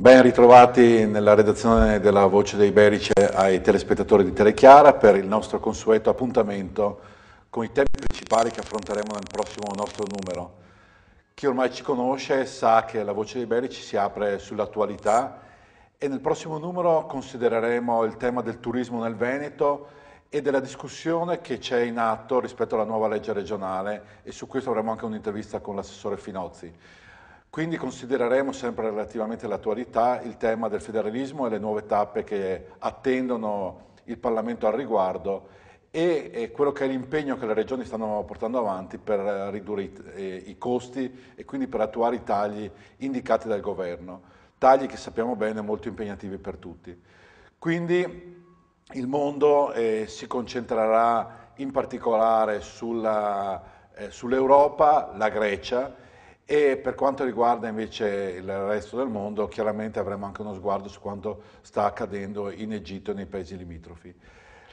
Ben ritrovati nella redazione della Voce dei Berice ai telespettatori di Telechiara per il nostro consueto appuntamento con i temi principali che affronteremo nel prossimo nostro numero. Chi ormai ci conosce sa che la Voce dei Berici si apre sull'attualità e nel prossimo numero considereremo il tema del turismo nel Veneto e della discussione che c'è in atto rispetto alla nuova legge regionale e su questo avremo anche un'intervista con l'assessore Finozzi. Quindi considereremo sempre relativamente all'attualità il tema del federalismo e le nuove tappe che attendono il Parlamento al riguardo e quello che è l'impegno che le regioni stanno portando avanti per eh, ridurre eh, i, costi e quindi per attuare i tagli indicati dal governo, tagli che sappiamo bene molto impegnativi per tutti. Quindi il mondo eh, si concentrerà in particolare eh, sull'Europa, eh, sull la Grecia e per quanto riguarda invece il resto del mondo, chiaramente avremo anche uno sguardo su quanto sta accadendo in Egitto e nei paesi limitrofi.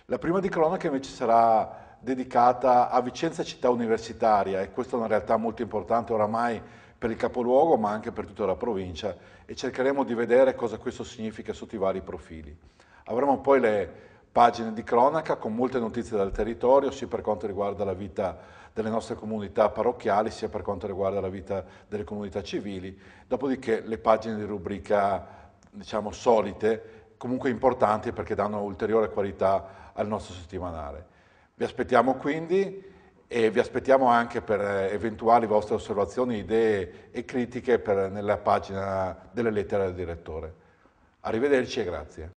La prima di cronaca invece sarà dedicata a Vicenza città universitaria e questa è una realtà molto importante oramai per il capoluogo ma anche per tutta la provincia e cercheremo di vedere cosa questo significa sotto i vari profili. Avremo poi le pagine di cronaca con molte notizie dal territorio, sia per quanto riguarda la vita delle nostre comunità parrocchiali, sia per quanto riguarda la vita delle comunità civili. Dopodiché le pagine di rubrica, diciamo, solite, comunque importanti perché danno ulteriore qualità al nostro settimanale. Vi aspettiamo quindi e vi aspettiamo anche per eh, eventuali vostre osservazioni, idee e critiche per, nella pagina delle lettere al direttore. Arrivederci e grazie.